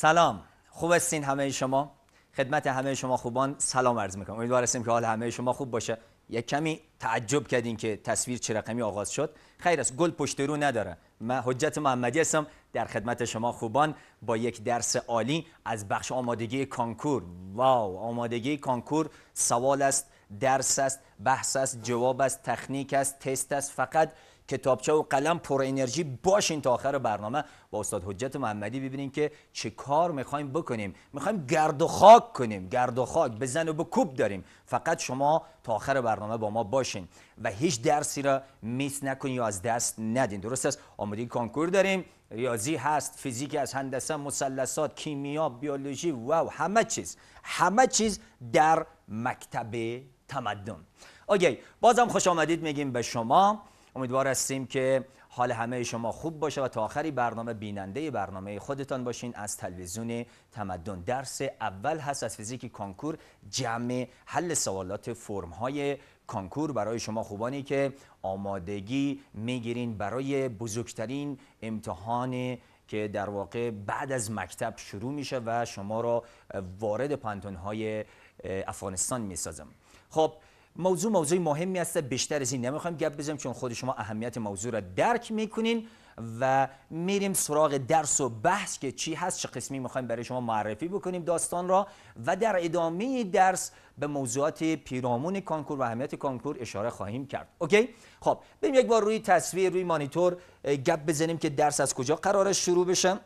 سلام خوب هستین همه شما خدمت همه شما خوبان سلام عرض میکنم امیدوار هستیم که حال همه شما خوب باشه یک کمی تعجب کردین که تصویر چه رقمی آغاز شد خیر است گل پشت رو نداره من حجت محمدی هستم در خدمت شما خوبان با یک درس عالی از بخش آمادگی کانکور واو آمادگی کانکور سوال است درس است بحث است جواب است تکنیک است تست است فقط کتابچه و قلم پر انرژی باشین تا آخر برنامه با استاد حجت محمدی ببینیم که چه کار میخوایم بکنیم میخوایم گرد و خاک کنیم گرد و خاک بزن و بکوب داریم فقط شما تا آخر برنامه با ما باشین و هیچ درسی را میس نکنین یا از دست ندین درست است آمادگی کنکور داریم ریاضی هست فیزیک از هندسه مثلثات کیمیا بیولوژی و همه چیز همه چیز در مکتب تمدن اوکی بازم خوش آمدید میگیم به شما امیدوار هستیم که حال همه شما خوب باشه و تا آخری برنامه بیننده برنامه خودتان باشین از تلویزیون تمدن درس اول هست از فیزیک کانکور جمع حل سوالات فرم های کانکور برای شما خوبانی که آمادگی میگیرین برای بزرگترین امتحان که در واقع بعد از مکتب شروع میشه و شما را وارد پانتون های افغانستان میسازم خب موضوع موضوع مهمی است بیشتر از این نمیخوایم گپ بزنیم چون خود شما اهمیت موضوع را درک میکنین و میریم سراغ درس و بحث که چی هست چه قسمی میخوایم برای شما معرفی بکنیم داستان را و در ادامه درس به موضوعات پیرامون کانکور و اهمیت کانکور اشاره خواهیم کرد اوکی خب بریم یک بار روی تصویر روی مانیتور گپ بزنیم که درس از کجا قرار شروع بشه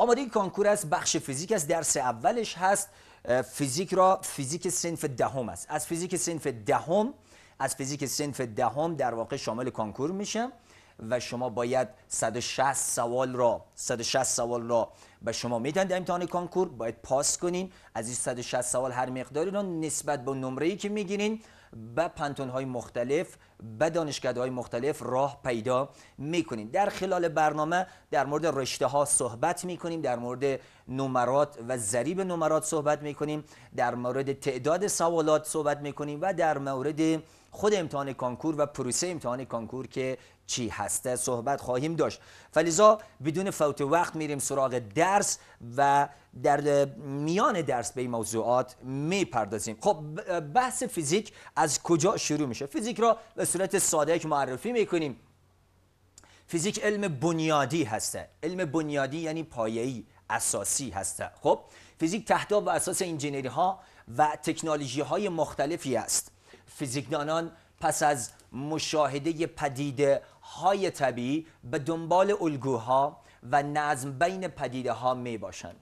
آماده این کانکور است بخش فیزیک است درس اولش هست فیزیک را فیزیک سنف دهم است از فیزیک سنف دهم از فیزیک سنف دهم در واقع شامل کانکور میشه و شما باید 160 سوال را 160 سوال را به شما میدن در امتحان کانکور باید پاس کنین از این 160 سوال هر مقداری را نسبت به نمره ای که میگیرین به پنتون های مختلف به دانشگاه های مختلف راه پیدا میکنیم در خلال برنامه در مورد رشته ها صحبت میکنیم در مورد نمرات و ضریب نمرات صحبت میکنیم در مورد تعداد سوالات صحبت میکنیم و در مورد خود امتحان کانکور و پروسه امتحان کانکور که چی هسته صحبت خواهیم داشت فلیزا بدون فوت وقت میریم سراغ درس و در میان درس به این موضوعات میپردازیم خب بحث فیزیک از کجا شروع میشه فیزیک را به صورت ساده که معرفی میکنیم فیزیک علم بنیادی هسته علم بنیادی یعنی پایه‌ای اساسی هسته خب فیزیک تحت و اساس انجینری ها و تکنولوژی های مختلفی است فیزیکدانان پس از مشاهده پدیده های طبیعی به دنبال الگوها و نظم بین پدیده ها می باشند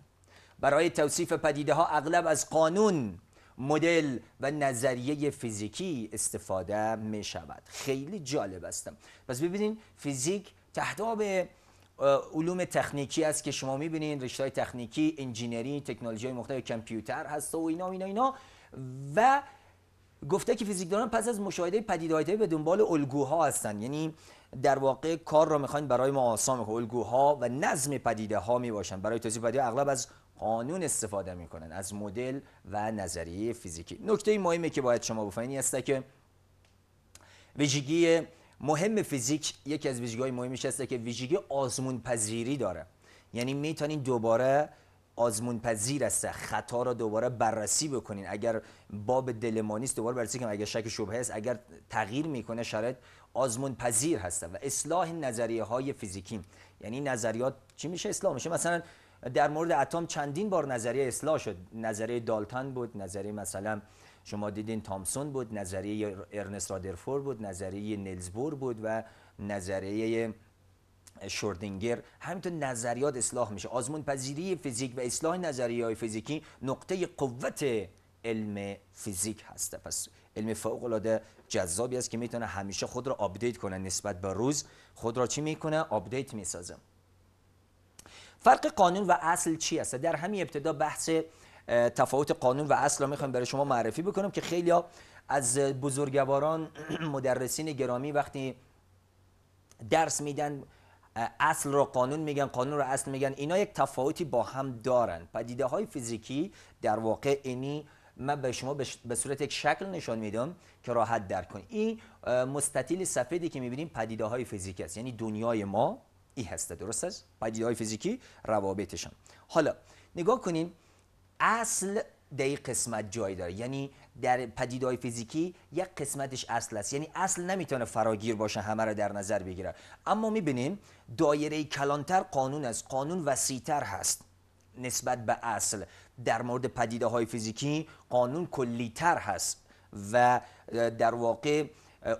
برای توصیف پدیده ها اغلب از قانون مدل و نظریه فیزیکی استفاده می شود خیلی جالب هستم پس ببینید فیزیک تحت علوم تکنیکی است که شما میبینید رشته های تکنیکی انجینری تکنولوژی های مختلف کامپیوتر هست و اینا اینا اینا و گفته که فیزیکدانان پس از مشاهده پدیدهایی به دنبال الگوها هستند یعنی در واقع کار را میخواین برای ما آسان که الگوها و نظم پدیده ها می باشن برای توضیح پدیده اغلب از قانون استفاده میکنن از مدل و نظریه فیزیکی نکته مهمی که باید شما بفهمید است که ویژگی مهم فیزیک یکی از های مهمش است که ویژگی آزمون پذیری داره یعنی میتونین دوباره آزمون پذیر است خطا را دوباره بررسی بکنین اگر باب دلمانی است دوباره بررسی کنیم اگر شک شبهه است اگر تغییر میکنه شرایط آزمون پذیر هستن و اصلاح نظریه های فیزیکی یعنی نظریات چی میشه اصلاح میشه مثلا در مورد اتم چندین بار نظریه اصلاح شد نظریه دالتان بود نظریه مثلا شما دیدین تامسون بود نظریه ارنست رادرفورد بود نظریه نلزبور بود و نظریه شوردینگر همینطور نظریات اصلاح میشه آزمون پذیری فیزیک و اصلاح نظریه های فیزیکی نقطه قوت علم فیزیک هست پس علم فوق العاده جذابی است که میتونه همیشه خود را آپدیت کنه نسبت به روز خود را چی میکنه آپدیت میسازه فرق قانون و اصل چی هست در همین ابتدا بحث تفاوت قانون و اصل رو میخوام برای شما معرفی بکنم که خیلی از بزرگواران مدرسین گرامی وقتی درس میدن اصل رو قانون میگن قانون رو اصل میگن اینا یک تفاوتی با هم دارن پدیده های فیزیکی در واقع اینی من به شما به صورت یک شکل نشان میدم که راحت درک کنید این مستطیل سفیدی که میبینیم پدیده های فیزیکی است یعنی دنیای ما این هسته درست است پدیده های فیزیکی روابطشان حالا نگاه کنیم اصل در قسمت جای داره یعنی در پدیدهای فیزیکی یک قسمتش اصل است یعنی اصل نمیتونه فراگیر باشه همه را در نظر بگیره اما میبینیم دایره کلانتر قانون است قانون وسیعتر هست نسبت به اصل در مورد پدیده های فیزیکی قانون کلیتر هست و در واقع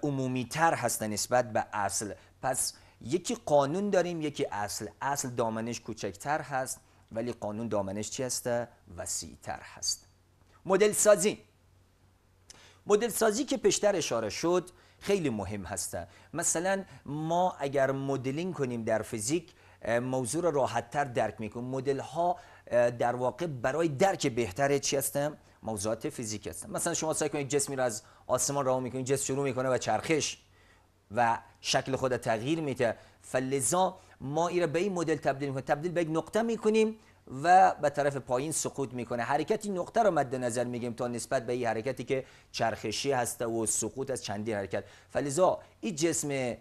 عمومیتر هست نسبت به اصل پس یکی قانون داریم یکی اصل اصل دامنش کوچکتر هست ولی قانون دامنش چی هسته؟ تر هست مدل سازی مدل سازی که پیشتر اشاره شد خیلی مهم هسته مثلا ما اگر مدلینگ کنیم در فیزیک موضوع را تر درک میکنیم مدل ها در واقع برای درک بهتر چی هستم موضوعات فیزیک هستم مثلا شما سعی کنید جسمی رو از آسمان راه میکنید جسم شروع میکنه و چرخش و شکل خود تغییر میده فلزا ما این را به این مدل تبدیل میکنیم تبدیل به یک نقطه میکنیم و به طرف پایین سقوط میکنه حرکتی نقطه رو مد نظر میگیم تا نسبت به این حرکتی که چرخشی هسته و سقوط از چندین حرکت فلذا این جسم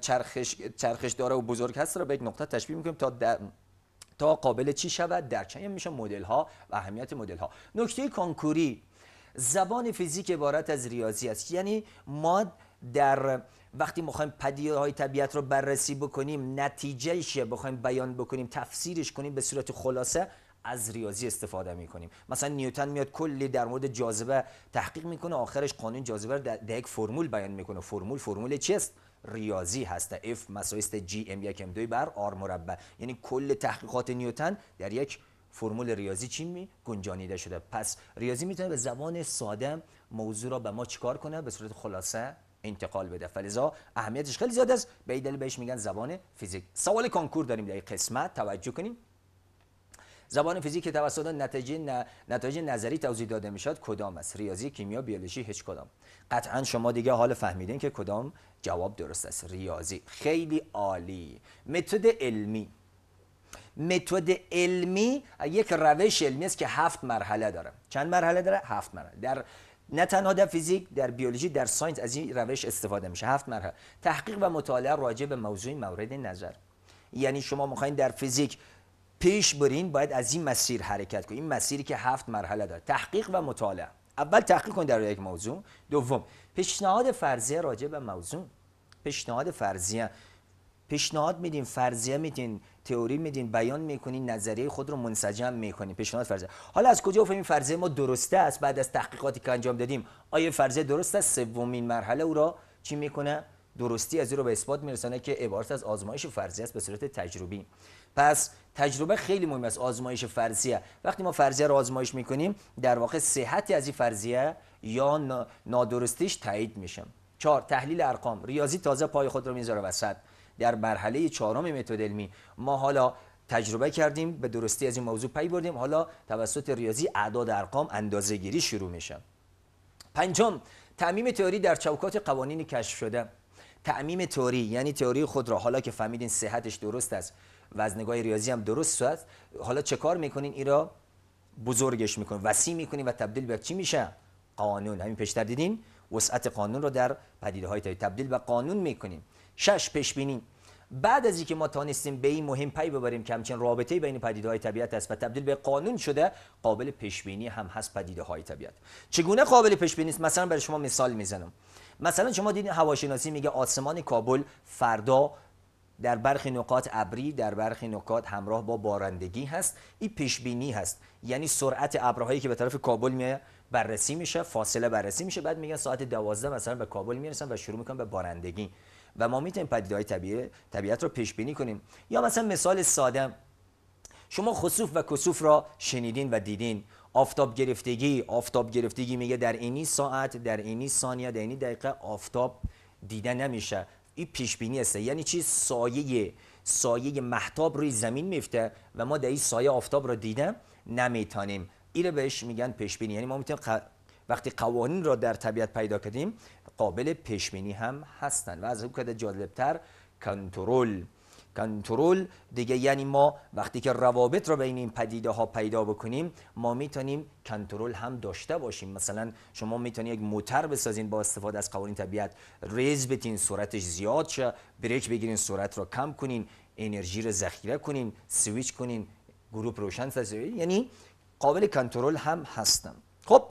چرخش چرخش داره و بزرگ هست را به یک نقطه تشبیه میکنیم تا تا قابل چی شود در چه میشه مدل ها و اهمیت مدل ها نکته کانکوری زبان فیزیک عبارت از ریاضی است یعنی ما در وقتی میخوایم پدیده های طبیعت رو بررسی بکنیم نتیجهش بخوایم بیان بکنیم تفسیرش کنیم به صورت خلاصه از ریاضی استفاده میکنیم مثلا نیوتن میاد کلی در مورد جاذبه تحقیق میکنه آخرش قانون جاذبه رو در یک فرمول بیان میکنه فرمول فرمول چیست ریاضی هست F مسایست جی ام یک ام دوی بر آر مربع یعنی کل تحقیقات نیوتن در یک فرمول ریاضی چی می گنجانیده شده پس ریاضی میتونه به زبان ساده موضوع را به ما چیکار کنه به صورت خلاصه انتقال بده فلزا اهمیتش خیلی زیاد است به دلیل بهش میگن زبان فیزیک سوال کنکور داریم در قسمت توجه کنیم زبان فیزیک که توسط نتایج نظری توضیح داده میشد کدام است ریاضی کیمیا بیولوژی هیچ کدام قطعا شما دیگه حال فهمیدین که کدام جواب درست است ریاضی خیلی عالی متد علمی متد علمی یک روش علمی است که هفت مرحله داره چند مرحله داره هفت مرحله در نه تنها در فیزیک در بیولوژی در ساینس از این روش استفاده میشه هفت مرحله تحقیق و مطالعه راجع به موضوع مورد نظر یعنی شما میخواین در فیزیک پیش برین باید از این مسیر حرکت کنید این مسیری که هفت مرحله داره تحقیق و مطالعه اول تحقیق کنید در یک موضوع دوم پیشنهاد فرضیه راجع به موضوع پیشنهاد فرضیه پیشنهاد میدین فرضیه میدین تئوری میدین بیان میکنین نظریه خود رو منسجم میکنین پیشنهاد فرضیه حالا از کجا فهمیم فرضیه ما درسته است بعد از تحقیقاتی که انجام دادیم آیا فرضیه درست است سومین مرحله او را چی میکنه درستی از این رو به اثبات میرسانه که عبارت از آزمایش فرضیه است به صورت تجربی پس تجربه خیلی مهم است آزمایش فرضیه وقتی ما فرضیه رو آزمایش میکنیم در واقع صحت از این فرضیه یا نادرستیش تایید میشه چهار تحلیل ارقام ریاضی تازه پای خود رو میذاره وسط در مرحله چهارم متد علمی ما حالا تجربه کردیم به درستی از این موضوع پی بردیم حالا توسط ریاضی اعداد ارقام اندازه گیری شروع میشه پنجم تعمیم تئوری در چوکات قوانین کشف شده تعمیم تئوری یعنی تئوری خود را حالا که فهمیدین صحتش درست است و از نگاه ریاضی هم درست است حالا چه کار میکنین ایرا بزرگش میکنین وسیع میکنین و تبدیل به چی میشه قانون همین پیشتر دیدین وسعت قانون را در پدیده های تبدیل به قانون میکنین شش پیش بینی بعد از اینکه ما تانستیم به این مهم پی ببریم که همچین رابطه بین پدیده های طبیعت است و تبدیل به قانون شده قابل پیش بینی هم هست پدیده های طبیعت چگونه قابل پیش بینی است مثلا برای شما مثال میزنم مثلا شما دیدین هواشناسی میگه آسمان کابل فردا در برخی نقاط ابری در برخی نقاط همراه با بارندگی هست این پیش بینی هست یعنی سرعت ابرهایی که به طرف کابل میه بررسی میشه فاصله بررسی میشه بعد میگن ساعت 12 مثلا به کابل میرسن و شروع میکنن به بارندگی و ما میتونیم پدیدهای های طبیعت, رو پیش بینی کنیم یا مثلا مثال ساده شما خسوف و کسوف را شنیدین و دیدین آفتاب گرفتگی آفتاب گرفتگی میگه در اینی ساعت در اینی ثانیه در اینی دقیقه آفتاب دیده نمیشه این پیش بینی است یعنی چی سایه سایه محتاب روی زمین میفته و ما در این سایه آفتاب را دیده نمیتانیم این بهش میگن پیش بینی یعنی ما میتونیم وقتی قوانین را در طبیعت پیدا کردیم قابل پیشبینی هم هستن و از اون که جالبتر کنترل کنترل دیگه یعنی ما وقتی که روابط را رو بین این پدیده ها پیدا بکنیم ما میتونیم کنترل هم داشته باشیم مثلا شما میتونید یک موتر بسازین با استفاده از قوانین طبیعت ریز بتین سرعتش زیاد شه بریک بگیرین سرعت را کم کنین انرژی رو ذخیره کنین سویچ کنین گروپ روشن سازین یعنی قابل کنترل هم هستم خب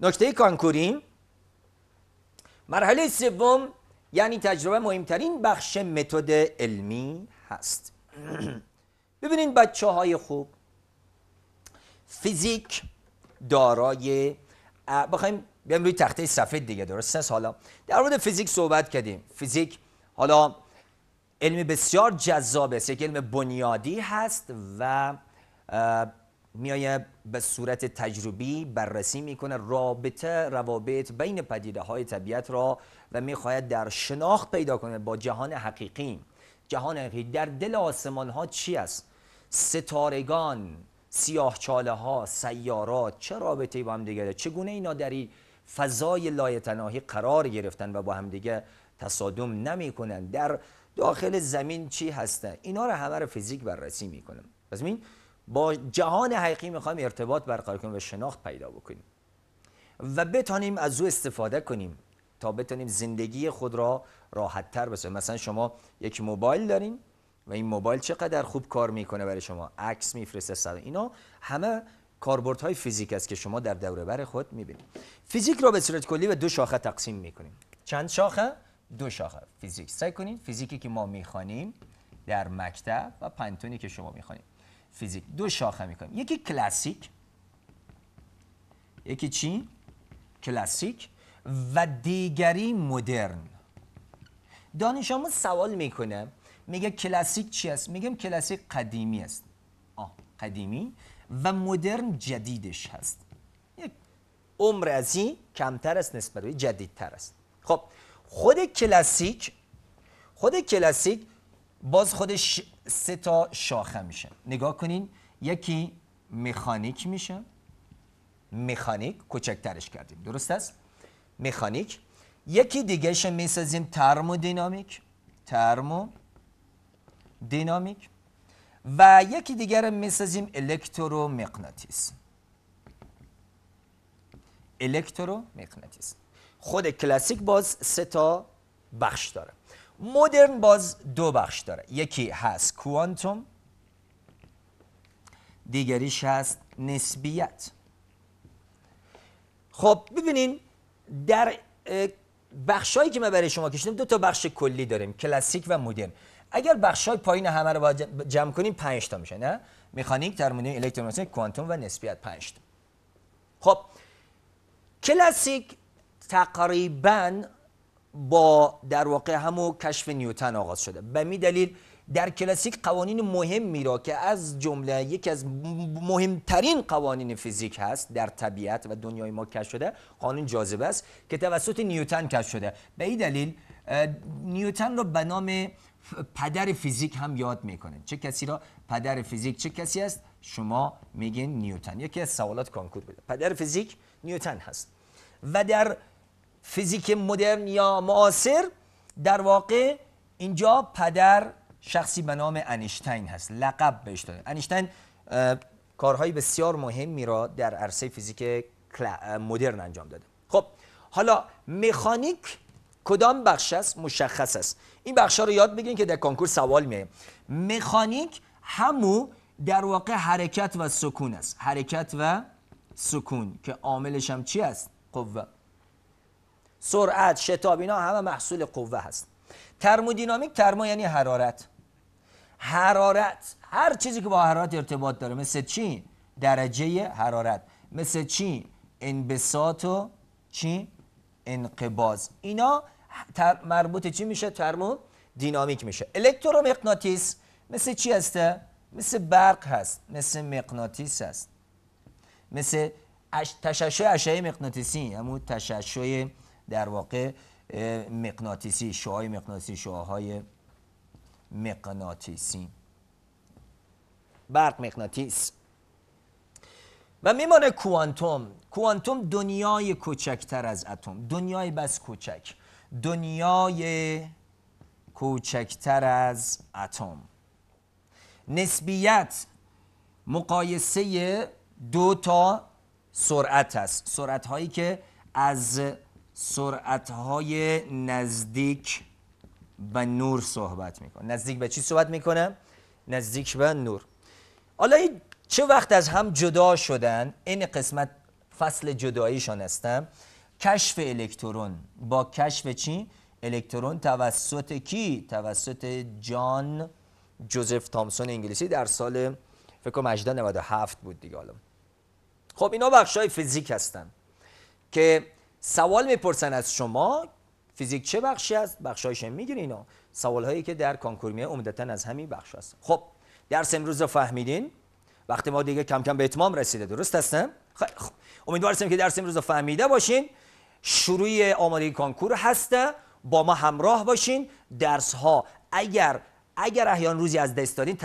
نکته کانکوریم مرحله سوم یعنی تجربه مهمترین بخش متد علمی هست ببینید بچه های خوب فیزیک دارای بخوایم بیام روی تخته سفید دیگه درست سه حالا در مورد فیزیک صحبت کردیم فیزیک حالا علم بسیار جذاب است یک علم بنیادی هست و میاید به صورت تجربی بررسی میکنه رابطه روابط بین پدیده های طبیعت را و میخواید در شناخت پیدا کنه با جهان حقیقی جهان حقیقی در دل آسمان ها چی است ستارگان چاله ها سیارات چه رابطه با هم دیگه چگونه اینا در فضای لایتناهی قرار گرفتن و با همدیگه تصادم نمیکنن در داخل زمین چی هستن اینا رو همه رو فیزیک بررسی میکنم. پس با جهان حقیقی میخوایم ارتباط برقرار کنیم و شناخت پیدا بکنیم و بتانیم از او استفاده کنیم تا بتانیم زندگی خود را راحت تر بسازیم مثلا شما یک موبایل دارین و این موبایل چقدر خوب کار میکنه برای شما عکس میفرسته صدا اینا همه های فیزیک است که شما در دوره بر خود میبینید فیزیک را به صورت کلی به دو شاخه تقسیم میکنیم چند شاخه دو شاخه فیزیک سعی کنید فیزیکی که ما میخوانیم در مکتب و پنتونی که شما میخوانید فیزیک دو شاخه میکنیم یکی کلاسیک یکی چی؟ کلاسیک و دیگری مدرن دانش آموز سوال میکنه میگه کلاسیک چی است؟ میگم کلاسیک قدیمی است آه قدیمی و مدرن جدیدش هست یک عمر از این کمتر است نسبت به جدیدتر است خب خود کلاسیک خود کلاسیک باز خودش سه تا شاخه میشه نگاه کنین یکی مکانیک میشه مکانیک کوچکترش کردیم درست است مکانیک یکی دیگهش میسازیم ترمودینامیک ترمو دینامیک و یکی دیگر رو میسازیم الکترومغناطیس الکترومغناطیس خود کلاسیک باز سه تا بخش داره مدرن باز دو بخش داره یکی هست کوانتوم دیگریش هست نسبیت خب ببینین در بخشایی که من برای شما کشیدم دو تا بخش کلی داریم کلاسیک و مدرن اگر بخشای پایین همه رو جمع کنیم 5 تا میشه نه مکانیک ترمودینامیک الکترونسی کوانتوم و نسبیت 5 خب کلاسیک تقریبا با در واقع همو کشف نیوتن آغاز شده به می دلیل در کلاسیک قوانین مهمی را که از جمله یکی از مهمترین قوانین فیزیک هست در طبیعت و دنیای ما کشف شده قانون جاذبه است که توسط نیوتن کشف شده به این دلیل نیوتن را به نام پدر فیزیک هم یاد میکنه چه کسی را پدر فیزیک چه کسی است شما میگین نیوتن یکی از سوالات کانکور بده پدر فیزیک نیوتن هست و در فیزیک مدرن یا معاصر در واقع اینجا پدر شخصی به نام انیشتین هست لقب بهش داده انیشتین کارهای بسیار مهمی را در عرصه فیزیک مدرن انجام داده خب حالا مکانیک کدام بخش است مشخص است این بخش ها رو یاد بگیرید که در کنکور سوال میه مکانیک همو در واقع حرکت و سکون است حرکت و سکون که عاملش هم چی است قوه سرعت شتاب اینا همه محصول قوه هست ترمودینامیک ترمو یعنی حرارت حرارت هر چیزی که با حرارت ارتباط داره مثل چی درجه حرارت مثل چی انبساط و چی انقباض. اینا مربوط چی میشه ترمو دینامیک میشه الکترومغناطیس مثل چی هسته مثل برق هست مثل مغناطیس هست مثل تشعشع اشعه مغناطیسی همون تشعشع در واقع مغناطیسی شعای مغناطیسی شعاهای مغناطیسی برق مقناطیس و میمانه کوانتوم کوانتوم دنیای کوچکتر از اتم دنیای بس کوچک دنیای کوچکتر از اتم نسبیت مقایسه دو تا سرعت است سرعت هایی که از های نزدیک به نور صحبت میکنه نزدیک به چی صحبت میکنه؟ نزدیک به نور حالا چه وقت از هم جدا شدن این قسمت فصل جداییشان هستم کشف الکترون با کشف چی؟ الکترون توسط کی؟ توسط جان جوزف تامسون انگلیسی در سال فکر کنم ۱۸-۷ بود دیگه حالا خب اینا های فیزیک هستن که سوال میپرسن از شما فیزیک چه بخشی است بخشایش میگیرین اینا سوال هایی که در می عمدتا از همین بخش است خب درس امروز رو فهمیدین وقتی ما دیگه کم کم به اتمام رسیده درست هستم خب امیدوارم که درس امروز رو فهمیده باشین شروع آمادگی کنکور هسته با ما همراه باشین درس ها اگر اگر احیان روزی از دست دادین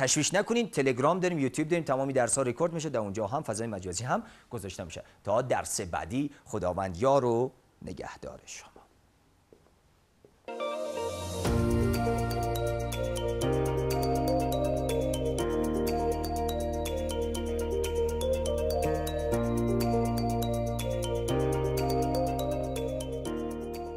تشویش نکنین تلگرام داریم یوتیوب داریم تمامی درس ها رکورد میشه در اونجا هم فضای مجازی هم گذاشته میشه تا درس بعدی خداوند یار و نگهدار شما